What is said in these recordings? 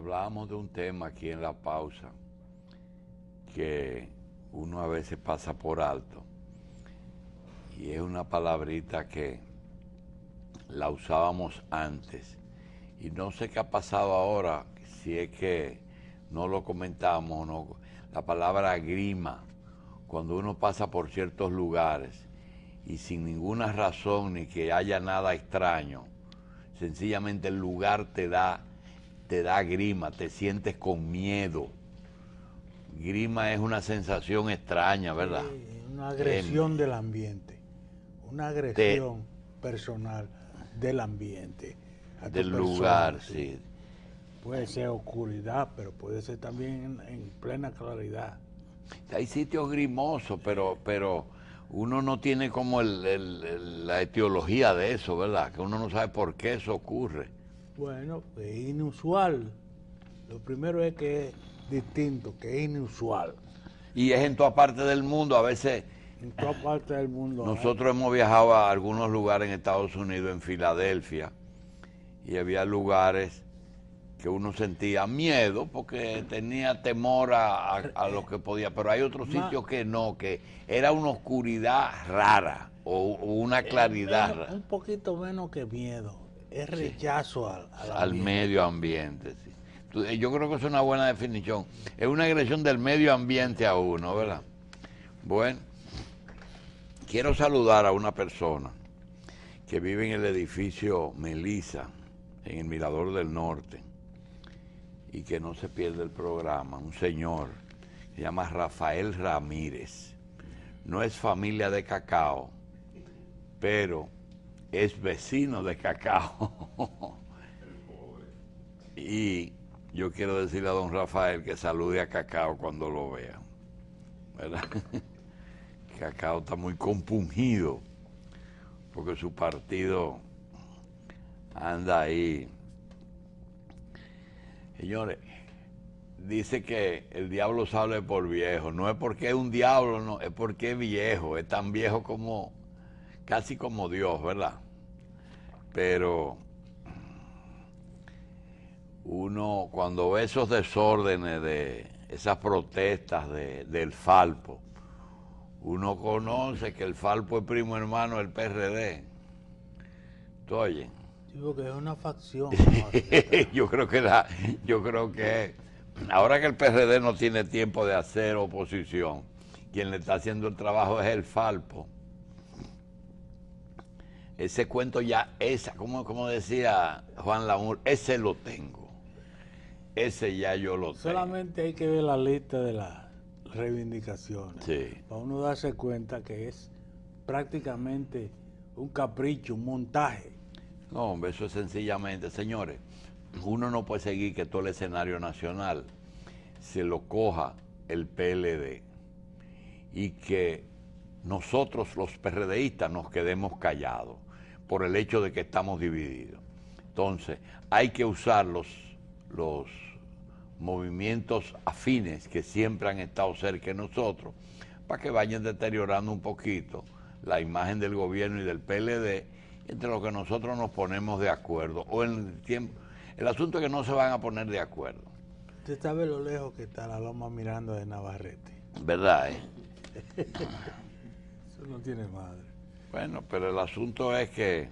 hablábamos de un tema aquí en la pausa que uno a veces pasa por alto y es una palabrita que la usábamos antes y no sé qué ha pasado ahora si es que no lo comentamos no la palabra grima cuando uno pasa por ciertos lugares y sin ninguna razón ni que haya nada extraño sencillamente el lugar te da te da grima, te sientes con miedo. Grima es una sensación extraña, ¿verdad? una agresión del ambiente, una agresión personal del ambiente. del lugar, sí. Puede ser oscuridad, pero puede ser también en, plena claridad. Hay sitios grimosos, pero, pero uno no tiene como la etiología de eso, ¿verdad? Que uno no sabe por qué eso ocurre. Bueno, pues es inusual. Lo primero es que es distinto, que es inusual. Y es en toda parte del mundo, a veces... En toda parte del mundo. ¿eh? Nosotros hemos viajado a algunos lugares en Estados Unidos, en Filadelfia, y había lugares que uno sentía miedo porque tenía temor a, lo que podía, pero hay otros sitios que no, que era una oscuridad rara o, una eh, claridad. rara. un poquito menos que miedo es rechazo al, medio ambiente. Eh, yo creo que es una buena definición. Es una agresión del medio ambiente a uno, ¿verdad? Bueno, quiero saludar a una persona que vive en el edificio Melisa, en el Mirador del Norte, y que no se pierde el programa, un señor se llama Rafael Ramírez. No es familia de cacao, pero es vecino de Cacao. y yo quiero decirle a don Rafael que salude a Cacao cuando lo vea. ¿Verdad? Cacao está muy compungido porque su partido anda ahí. Señores, dice que el diablo sale por viejo. No es porque es un diablo, no, es porque es viejo, es tan viejo como, casi como Dios, ¿verdad? Pero uno cuando ve esos desórdenes de esas protestas de, del Falpo, uno conoce que el Falpo es primo hermano del PRD. ¿Tú oyes? Yo que es una facción. yo creo que la, yo creo que ahora que el PRD no tiene tiempo de hacer oposición, quien le está haciendo el trabajo es el Falpo. Ese cuento ya, esa, como, como decía Juan Lamur ese lo tengo. Ese ya yo lo tengo. Solamente hay que ver la lista de las reivindicaciones. Para uno darse cuenta que es prácticamente un capricho, un montaje. No, hombre, eso es sencillamente, señores, uno no puede seguir que todo el escenario nacional se lo coja el PLD y que nosotros los PRDistas nos quedemos callados por el hecho de que estamos divididos. Entonces, hay que usar los, movimientos afines que siempre han estado cerca de nosotros para que vayan deteriorando un poquito la imagen del gobierno y del PLD entre lo que nosotros nos ponemos de acuerdo o el tiempo el asunto es que no se van a poner de acuerdo. Usted sabe lo lejos que está la Loma mirando de Navarrete. ¿Verdad, eh? Eso no tiene madre. Bueno, pero el asunto es que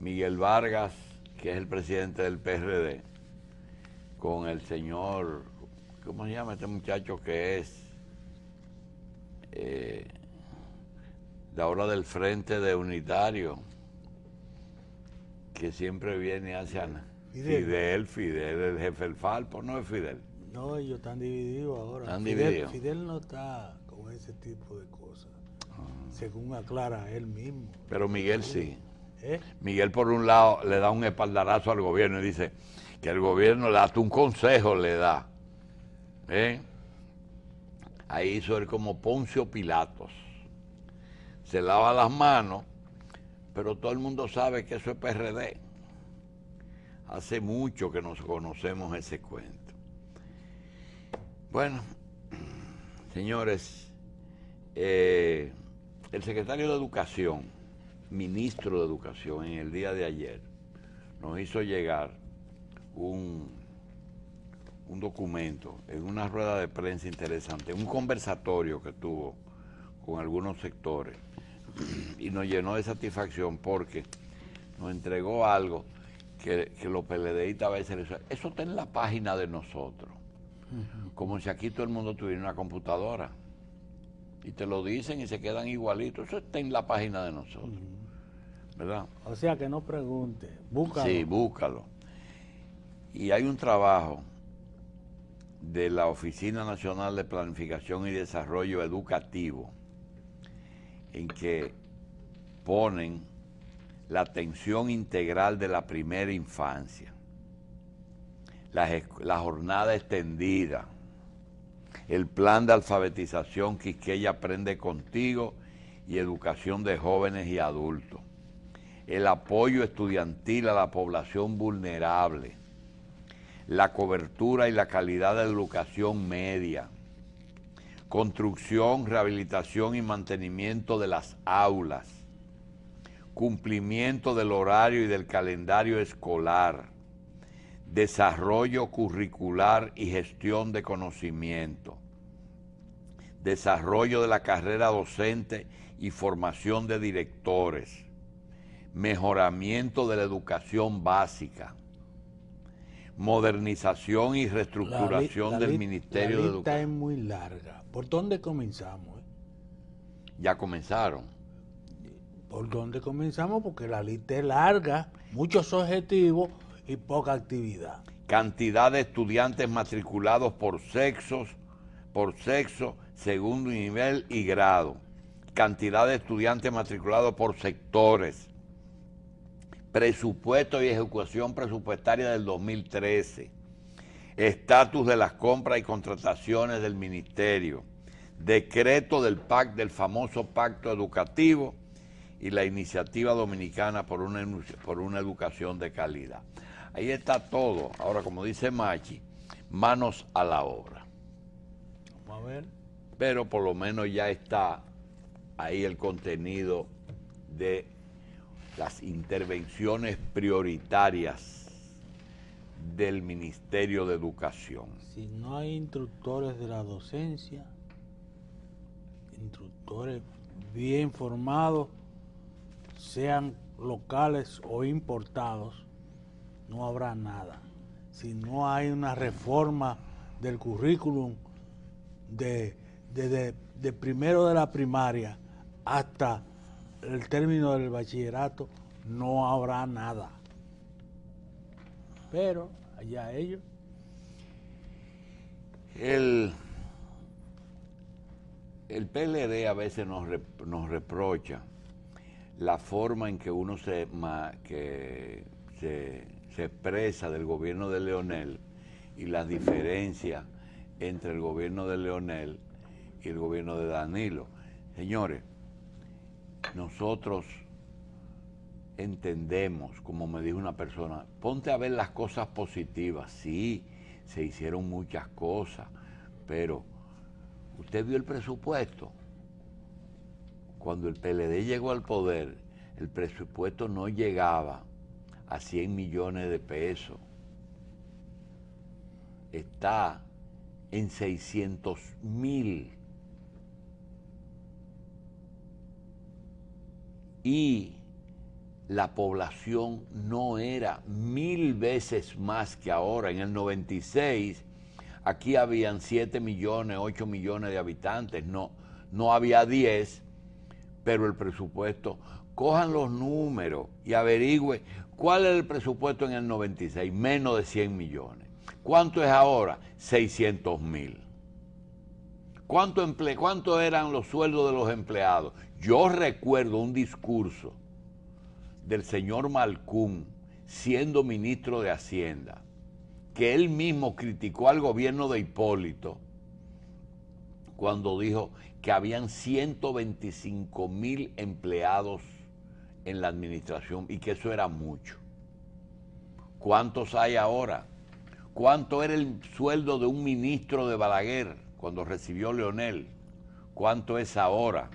Miguel Vargas, que es el presidente del PRD, con el señor, ¿cómo se llama este muchacho que es? Eh, de ahora del Frente de Unitario, que siempre viene hacia Fidel, Fidel, Fidel el jefe del Falpo, no es Fidel. No, ellos están divididos ahora. ¿Están Fidel no está con ese tipo de cosas según aclara él mismo. Pero Miguel sí. ¿Eh? Miguel por un lado le da un espaldarazo al gobierno y dice que el gobierno le da un consejo, le da. ¿Eh? Ahí hizo él como Poncio Pilatos. Se lava las manos, pero todo el mundo sabe que eso es PRD. Hace mucho que nos conocemos ese cuento. Bueno, señores, eh, el secretario de Educación, ministro de Educación, en el día de ayer nos hizo llegar un, documento en una rueda de prensa interesante, un conversatorio que tuvo con algunos sectores y nos llenó de satisfacción porque nos entregó algo que, que los a veces eso está en la página de nosotros, como si aquí todo el mundo tuviera una computadora y te lo dicen y se quedan igualitos. Eso está en la página de nosotros. ¿Verdad? O sea que no pregunte, búscalo. Sí, búscalo. Y hay un trabajo de la Oficina Nacional de Planificación y Desarrollo Educativo en que ponen la atención integral de la primera infancia, la jornada extendida, el plan de alfabetización Quisqueya Aprende Contigo y educación de jóvenes y adultos, el apoyo estudiantil a la población vulnerable, la cobertura y la calidad de educación media, construcción, rehabilitación y mantenimiento de las aulas, cumplimiento del horario y del calendario escolar, desarrollo curricular y gestión de conocimiento, desarrollo de la carrera docente y formación de directores, mejoramiento de la educación básica, modernización y reestructuración del Ministerio de Educación. La lista es muy larga. ¿Por dónde comenzamos? Eh? Ya comenzaron. ¿Por dónde comenzamos? Porque la lista es larga, muchos objetivos, y poca actividad. Cantidad de estudiantes matriculados por sexos, por sexo, segundo nivel y grado. Cantidad de estudiantes matriculados por sectores. Presupuesto y ejecución presupuestaria del 2013. Estatus de las compras y contrataciones del ministerio. Decreto del PAC, del famoso pacto educativo y la iniciativa dominicana por una educación de calidad. Ahí está todo. Ahora, como dice Machi, manos a la obra. Vamos a ver. Pero por lo menos ya está ahí el contenido de las intervenciones prioritarias del Ministerio de Educación. Si no hay instructores de la docencia, instructores bien formados, sean locales o importados, no habrá nada. Si no hay una reforma del currículum de, primero de la primaria hasta el término del bachillerato, no habrá nada. Pero allá ellos. El, PLD a veces nos, reprocha la forma en que uno se, que se se expresa del gobierno de Leonel y las diferencias entre el gobierno de Leonel y el gobierno de Danilo. Señores, nosotros entendemos, como me dijo una persona, ponte a ver las cosas positivas. Sí, se hicieron muchas cosas, pero usted vio el presupuesto. Cuando el PLD llegó al poder, el presupuesto no llegaba a 100 millones de pesos. Está en 600 mil. Y la población no era mil veces más que ahora. En el 96 aquí habían 7 millones, 8 millones de habitantes. No, no había 10, pero el presupuesto, cojan los números y averigüen ¿Cuál era el presupuesto en el 96? Menos de 100 millones. ¿Cuánto es ahora? 600 mil. ¿Cuánto, ¿Cuánto eran los sueldos de los empleados? Yo recuerdo un discurso del señor Malcún siendo ministro de Hacienda, que él mismo criticó al gobierno de Hipólito cuando dijo que habían 125 mil empleados en la administración y que eso era mucho. ¿Cuántos hay ahora? ¿Cuánto era el sueldo de un ministro de Balaguer cuando recibió Leonel? ¿Cuánto es ahora?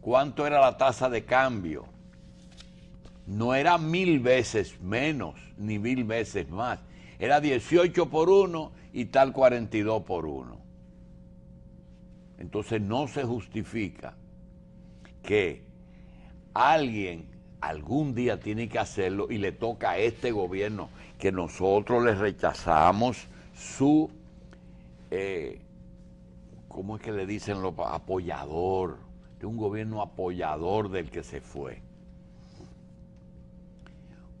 ¿Cuánto era la tasa de cambio? No era mil veces menos ni mil veces más. Era 18 por 1 y tal 42 por 1. Entonces no se justifica que alguien algún día tiene que hacerlo y le toca a este gobierno que nosotros le rechazamos su, eh, ¿cómo es que le dicen lo apoyador? De un gobierno apoyador del que se fue.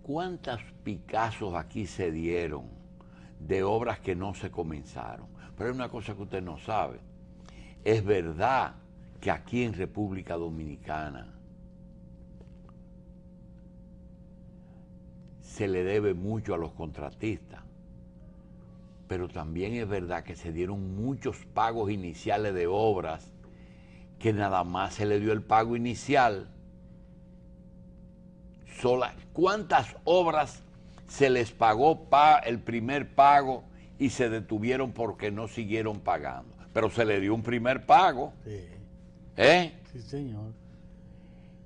¿Cuántas picazos aquí se dieron de obras que no se comenzaron? Pero hay una cosa que usted no sabe. Es verdad que aquí en República Dominicana se le debe mucho a los contratistas, pero también es verdad que se dieron muchos pagos iniciales de obras que nada más se le dio el pago inicial. ¿Cuántas obras se les pagó el primer pago y se detuvieron porque no siguieron pagando? Pero se le dio un primer pago. Sí. ¿Eh? Sí, señor.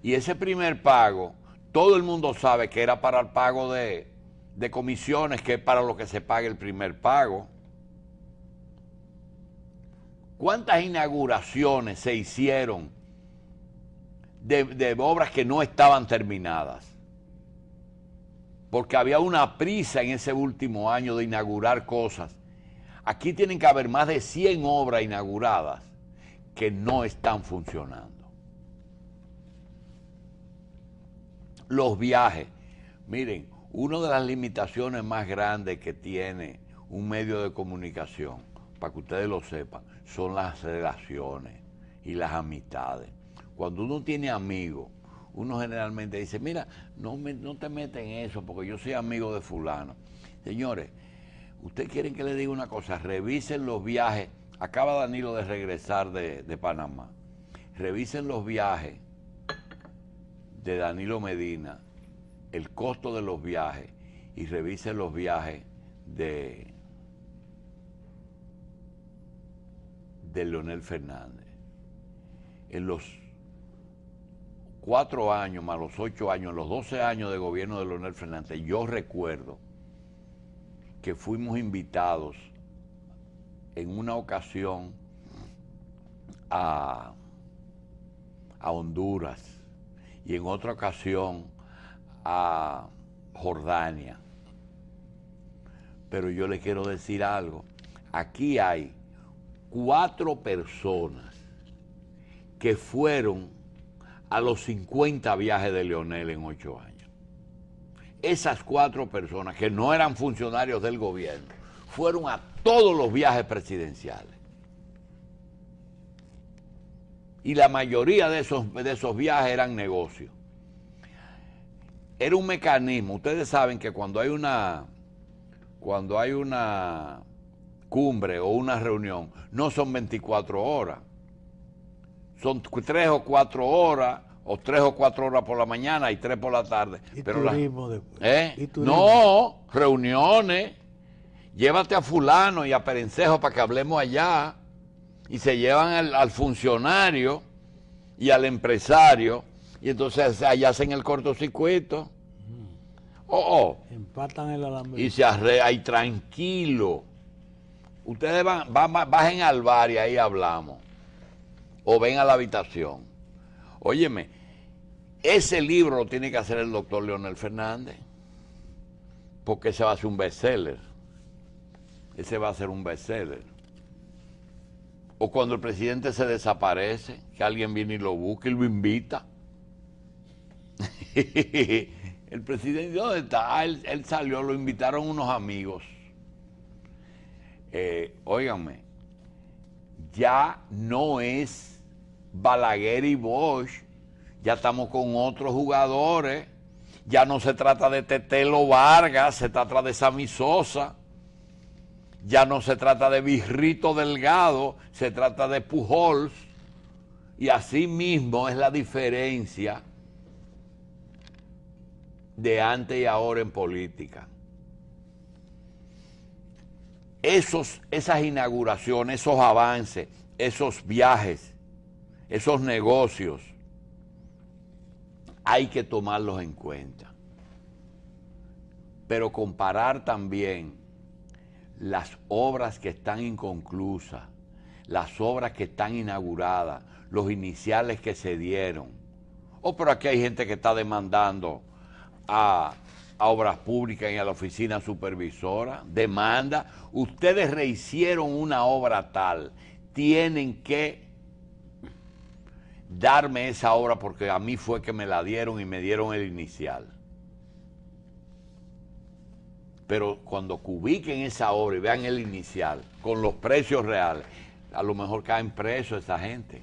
Y ese primer pago, todo el mundo sabe que era para el pago de, comisiones, que es para lo que se paga el primer pago. ¿Cuántas inauguraciones se hicieron de, de, obras que no estaban terminadas? Porque había una prisa en ese último año de inaugurar cosas. Aquí tienen que haber más de 100 obras inauguradas que no están funcionando. Los viajes. Miren, una de las limitaciones más grandes que tiene un medio de comunicación, para que ustedes lo sepan, son las relaciones y las amistades. Cuando uno tiene amigos, uno generalmente dice, mira, no, no te metas en eso porque yo soy amigo de fulano. Señores, ustedes quieren que les diga una cosa, revisen los viajes Acaba Danilo de regresar de, Panamá. Revisen los viajes de Danilo Medina, el costo de los viajes y revisen los viajes de, de Leonel Fernández. En los cuatro años, más los ocho años, los doce años de gobierno de Leonel Fernández, yo recuerdo que fuimos invitados en una ocasión a, a Honduras y en otra ocasión a Jordania. Pero yo le quiero decir algo. Aquí hay cuatro personas que fueron a los 50 viajes de Leonel en ocho años. Esas cuatro personas que no eran funcionarios del gobierno fueron a todos los viajes presidenciales. Y la mayoría de esos, de esos viajes eran negocios. Era un mecanismo. Ustedes saben que cuando hay una, cuando hay una cumbre o una reunión, no son 24 horas. Son tres o cuatro horas, o tres o cuatro horas por la mañana y tres por la tarde. Pero ¿Eh? No, reuniones llévate a fulano y a Perencejo para que hablemos allá, y se llevan al, funcionario y al empresario, y entonces allá hacen el cortocircuito. Mm. Oh, oh. Empatan el alambre. Y se arre, y tranquilo. Ustedes van, bajen al bar y ahí hablamos. O ven a la habitación. Óyeme, ese libro lo tiene que hacer el doctor Leonel Fernández. Porque se va a hacer un bestseller ese va a ser un bestseller. O cuando el presidente se desaparece, que alguien viene y lo busca y lo invita. el presidente, ¿dónde está? Ah, él, salió, lo invitaron unos amigos. Eh, óigame, ya no es Balaguer y Bosch, ya estamos con otros jugadores, ya no se trata de Tetelo Vargas, se trata de Sami Sosa ya no se trata de Birrito Delgado, se trata de Pujols. Y así mismo es la diferencia de antes y ahora en política. Esos, esas inauguraciones, esos avances, esos viajes, esos negocios, hay que tomarlos en cuenta. Pero comparar también las obras que están inconclusas, las obras que están inauguradas, los iniciales que se dieron. oh, pero aquí hay gente que está demandando a, Obras Públicas y a la Oficina Supervisora, demanda, ustedes rehicieron una obra tal, tienen que darme esa obra porque a mí fue que me la dieron y me dieron el inicial. Pero cuando cubiquen esa obra y vean el inicial, con los precios reales, a lo mejor caen presos esa gente.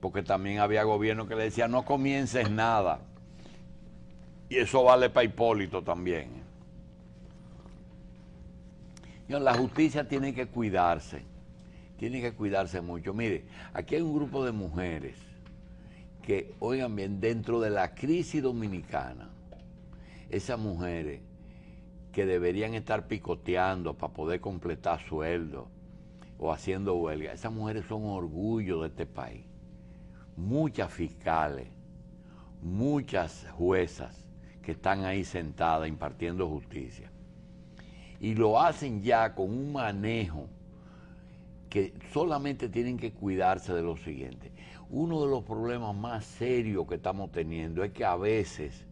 Porque también había gobierno que le decía, no comiences nada. Y eso vale para Hipólito también. La justicia tiene que cuidarse, tiene que cuidarse mucho. Mire, aquí hay un grupo de mujeres que, oigan bien, dentro de la crisis dominicana, esas mujeres que deberían estar picoteando para poder completar sueldo o haciendo huelga. Esas mujeres son orgullo de este país. Muchas fiscales, muchas juezas que están ahí sentadas impartiendo justicia. Y lo hacen ya con un manejo que solamente tienen que cuidarse de lo siguiente. Uno de los problemas más serios que estamos teniendo es que a veces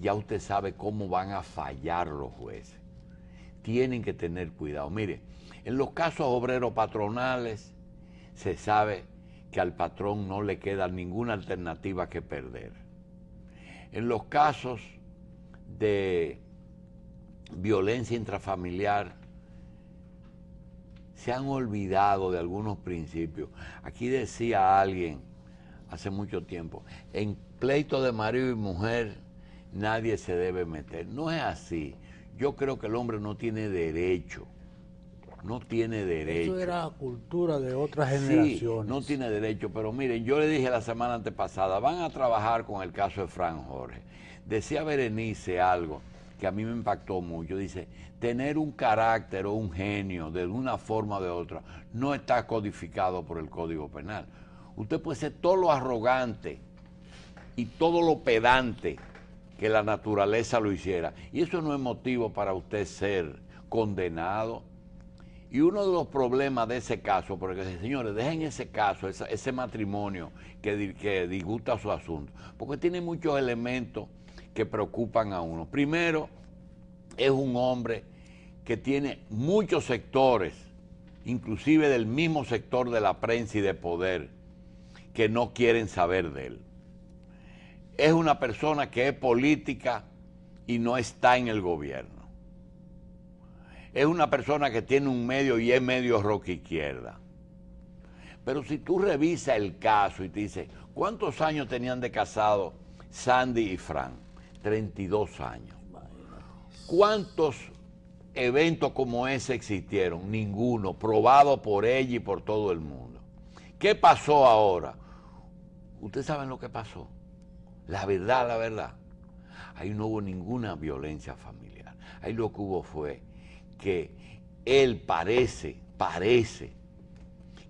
ya usted sabe cómo van a fallar los jueces. Tienen que tener cuidado. Mire, en los casos obreros patronales se sabe que al patrón no le queda ninguna alternativa que perder. En los casos de violencia intrafamiliar, se han olvidado de algunos principios. Aquí decía alguien hace mucho tiempo, en pleito de marido y mujer, nadie se debe meter. No es así. Yo creo que el hombre no tiene derecho. No tiene derecho. Eso era cultura de otras generaciones. no tiene derecho, pero miren, yo le dije la semana antepasada, van a trabajar con el caso de Fran Jorge. Decía Berenice algo que a mí me impactó mucho. Dice, tener un carácter o un genio de una forma o de otra no está codificado por el Código Penal. Usted puede ser todo lo arrogante y todo lo pedante que la naturaleza lo hiciera. Y eso no es motivo para usted ser condenado. Y uno de los problemas de ese caso, porque señores, dejen ese caso, ese, matrimonio que, que disgusta su asunto, porque tiene muchos elementos que preocupan a uno. Primero, es un hombre que tiene muchos sectores, inclusive del mismo sector de la prensa y de poder, que no quieren saber de él es una persona que es política y no está en el gobierno. Es una persona que tiene un medio y es medio roca izquierda. Pero si tú revisas el caso y te dices, ¿cuántos años tenían de casado Sandy y Frank? 32 años. ¿Cuántos eventos como ese existieron? Ninguno, probado por ella y por todo el mundo. ¿Qué pasó ahora? Ustedes saben lo que pasó. La verdad, la verdad. Ahí no hubo ninguna violencia familiar. Ahí lo que hubo fue que él parece, parece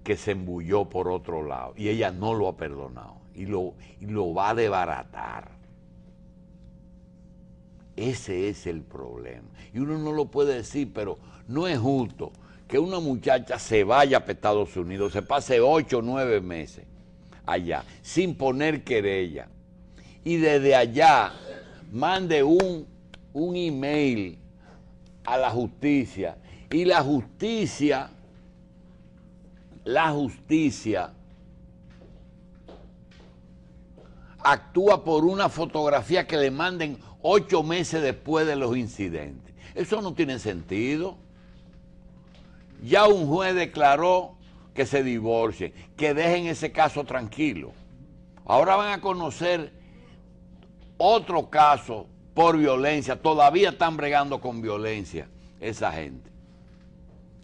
que se embulló por otro lado y ella no lo ha perdonado y lo, lo va a debaratar. Ese es el problema. Y uno no lo puede decir, pero no es justo que una muchacha se vaya a Estados Unidos, se pase ocho o nueve meses allá, sin poner querella, y desde allá mande un, un email a la justicia. Y la justicia, la justicia actúa por una fotografía que le manden ocho meses después de los incidentes. Eso no tiene sentido. Ya un juez declaró que se divorcien, que dejen ese caso tranquilo. Ahora van a conocer otro caso por violencia, todavía están bregando con violencia esa gente.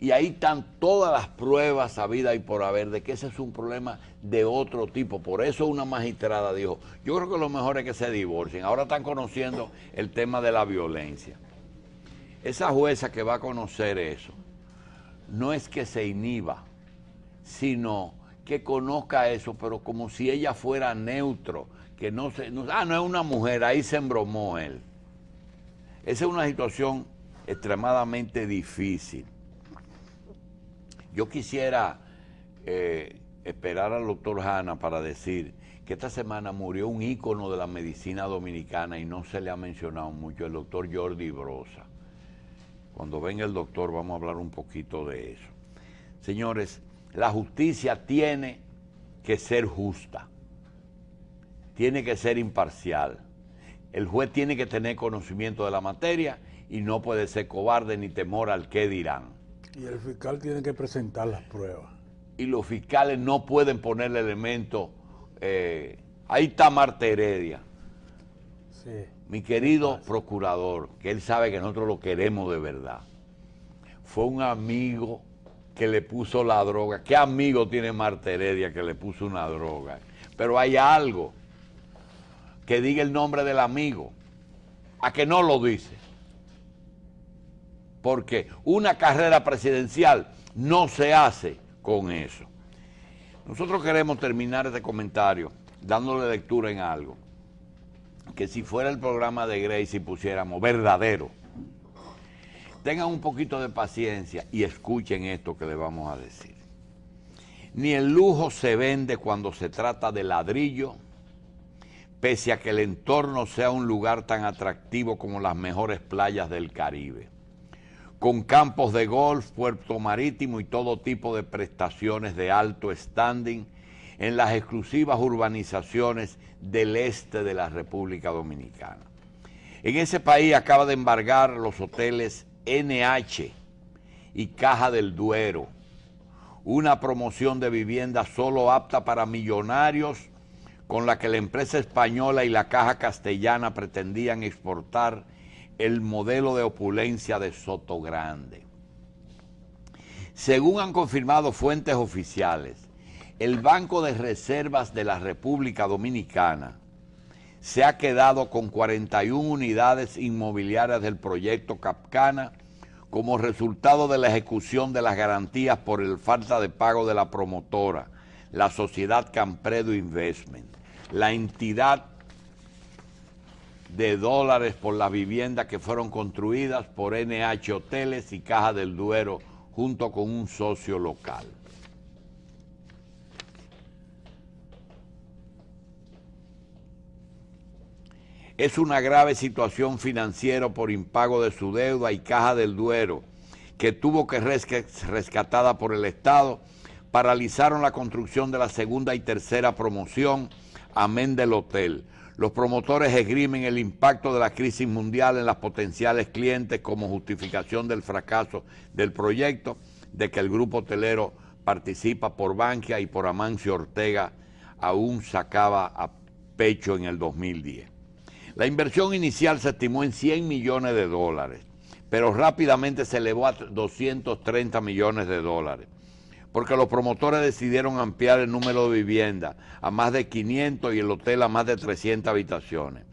Y ahí están todas las pruebas sabidas y por haber de que ese es un problema de otro tipo. Por eso una magistrada dijo, yo creo que lo mejor es que se divorcien. Ahora están conociendo el tema de la violencia. Esa jueza que va a conocer eso, no es que se inhiba, sino que conozca eso, pero como si ella fuera neutro no se. ah, no es una mujer, ahí se embromó él. Esa es una situación extremadamente difícil. Yo quisiera eh, esperar al doctor Hanna para decir que esta semana murió un ícono de la medicina dominicana y no se le ha mencionado mucho, el doctor Jordi Brosa. Cuando venga el doctor vamos a hablar un poquito de eso. Señores, la justicia tiene que ser justa tiene que ser imparcial. El juez tiene que tener conocimiento de la materia y no puede ser cobarde ni temor al qué dirán. Y el fiscal tiene que presentar las pruebas. Y los fiscales no pueden ponerle elementos. Eh, ahí está Marta Heredia. Sí. Mi querido procurador, que él sabe que nosotros lo queremos de verdad. Fue un amigo que le puso la droga. ¿Qué amigo tiene Marta Heredia que le puso una droga? Pero hay algo que diga el nombre del amigo, a que no lo dice. Porque una carrera presidencial no se hace con eso. Nosotros queremos terminar este comentario dándole lectura en algo. Que si fuera el programa de y pusiéramos verdadero. Tengan un poquito de paciencia y escuchen esto que le vamos a decir. Ni el lujo se vende cuando se trata de ladrillo pese a que el entorno sea un lugar tan atractivo como las mejores playas del Caribe, con campos de golf, puerto marítimo y todo tipo de prestaciones de alto standing en las exclusivas urbanizaciones del este de la República Dominicana. En ese país acaba de embargar los hoteles NH y Caja del Duero, una promoción de vivienda solo apta para millonarios con la que la empresa española y la caja castellana pretendían exportar el modelo de opulencia de Soto Grande. Según han confirmado fuentes oficiales, el Banco de Reservas de la República Dominicana se ha quedado con 41 unidades inmobiliarias del proyecto Capcana como resultado de la ejecución de las garantías por el falta de pago de la promotora, la sociedad Campredo Investment la entidad de dólares por las viviendas que fueron construidas por NH Hoteles y Caja del Duero junto con un socio local. Es una grave situación financiera por impago de su deuda y Caja del Duero, que tuvo que rescatada por el Estado, paralizaron la construcción de la segunda y tercera promoción amén del hotel. Los promotores esgrimen el impacto de la crisis mundial en las potenciales clientes como justificación del fracaso del proyecto de que el grupo hotelero participa por Bankia y por Amancio Ortega aún sacaba a pecho en el 2010. La inversión inicial se estimó en 100 millones de dólares, pero rápidamente se elevó a 230 millones de dólares porque los promotores decidieron ampliar el número de viviendas a más de 500 y el hotel a más de 300 habitaciones.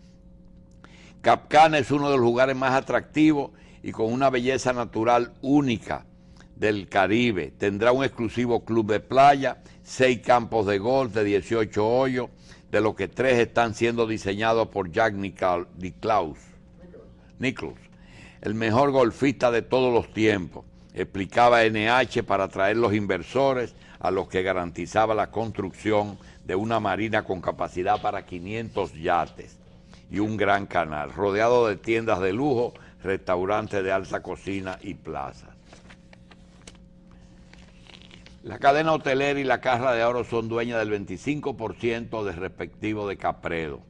Cana es uno de los lugares más atractivos y con una belleza natural única del Caribe. Tendrá un exclusivo club de playa, seis campos de golf de 18 hoyos, de los que tres están siendo diseñados por Jack Nicklaus, Nicklaus el mejor golfista de todos los tiempos explicaba NH para atraer los inversores a los que garantizaba la construcción de una marina con capacidad para 500 yates y un gran canal, rodeado de tiendas de lujo, restaurantes de alta cocina y plazas. La cadena hotelera y la casa de Oro son dueñas del 25% de respectivo de Capredo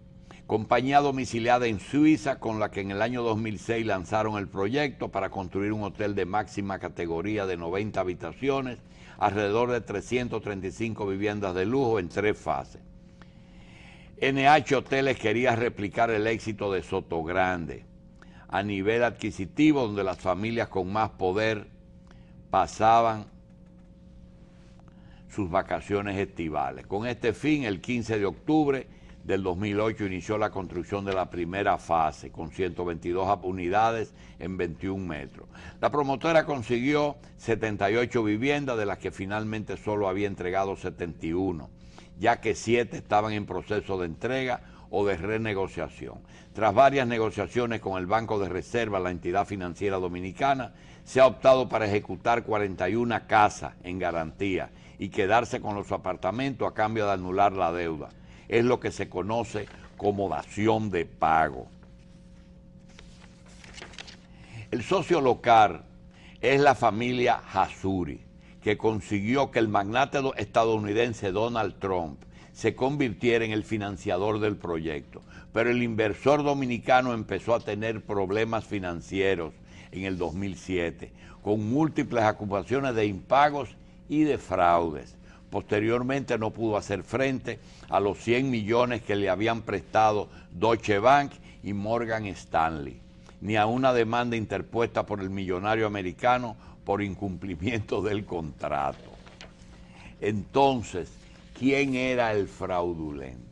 compañía domiciliada en Suiza con la que en el año 2006 lanzaron el proyecto para construir un hotel de máxima categoría de 90 habitaciones, alrededor de 335 viviendas de lujo en tres fases. NH Hoteles quería replicar el éxito de Soto Grande a nivel adquisitivo, donde las familias con más poder pasaban sus vacaciones estivales. Con este fin, el 15 de octubre, del 2008 inició la construcción de la primera fase con 122 unidades en 21 metros. La promotora consiguió 78 viviendas de las que finalmente solo había entregado 71, ya que 7 estaban en proceso de entrega o de renegociación. Tras varias negociaciones con el Banco de Reserva, la entidad financiera dominicana, se ha optado para ejecutar 41 casas en garantía y quedarse con los apartamentos a cambio de anular la deuda es lo que se conoce como dación de pago. El socio local es la familia Hasuri, que consiguió que el magnate estadounidense Donald Trump se convirtiera en el financiador del proyecto. Pero el inversor dominicano empezó a tener problemas financieros en el 2007, con múltiples acusaciones de impagos y de fraudes. Posteriormente no pudo hacer frente a los 100 millones que le habían prestado Deutsche Bank y Morgan Stanley, ni a una demanda interpuesta por el millonario americano por incumplimiento del contrato. Entonces, ¿quién era el fraudulento?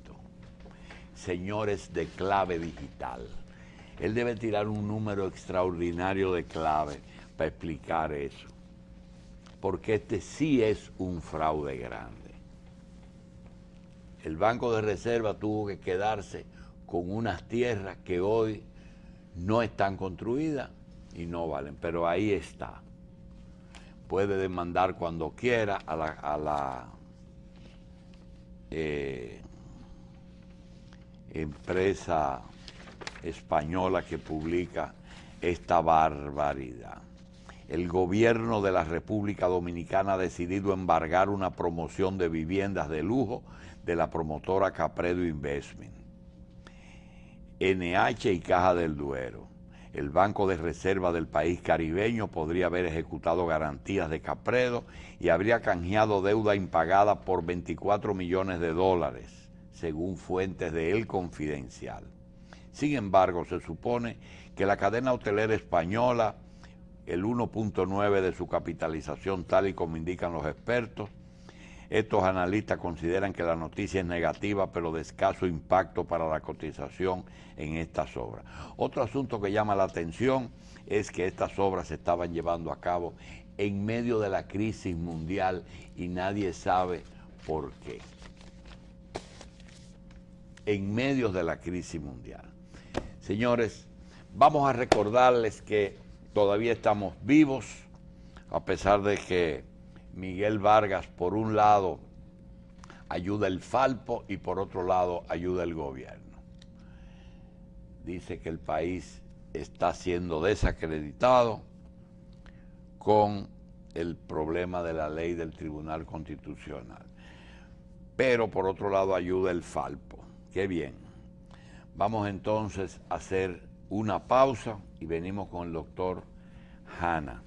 Señores de clave digital. Él debe tirar un número extraordinario de clave para explicar eso porque este sí es un fraude grande. El Banco de Reserva tuvo que quedarse con unas tierras que hoy no están construidas y no valen, pero ahí está. Puede demandar cuando quiera a la, eh, empresa española que publica esta barbaridad el gobierno de la República Dominicana ha decidido embargar una promoción de viviendas de lujo de la promotora Capredo Investment, NH y Caja del Duero. El Banco de Reserva del país caribeño podría haber ejecutado garantías de Capredo y habría canjeado deuda impagada por 24 millones de dólares, según fuentes de El Confidencial. Sin embargo, se supone que la cadena hotelera española el 1.9 de su capitalización, tal y como indican los expertos. Estos analistas consideran que la noticia es negativa, pero de escaso impacto para la cotización en estas obras. Otro asunto que llama la atención es que estas obras se estaban llevando a cabo en medio de la crisis mundial y nadie sabe por qué. En medio de la crisis mundial. Señores, vamos a recordarles que todavía estamos vivos, a pesar de que Miguel Vargas, por un lado, ayuda el Falpo y por otro lado, ayuda el gobierno. Dice que el país está siendo desacreditado con el problema de la ley del Tribunal Constitucional. Pero por otro lado ayuda el Falpo. Qué bien. Vamos entonces a hacer una pausa y venimos con el doctor Hanna.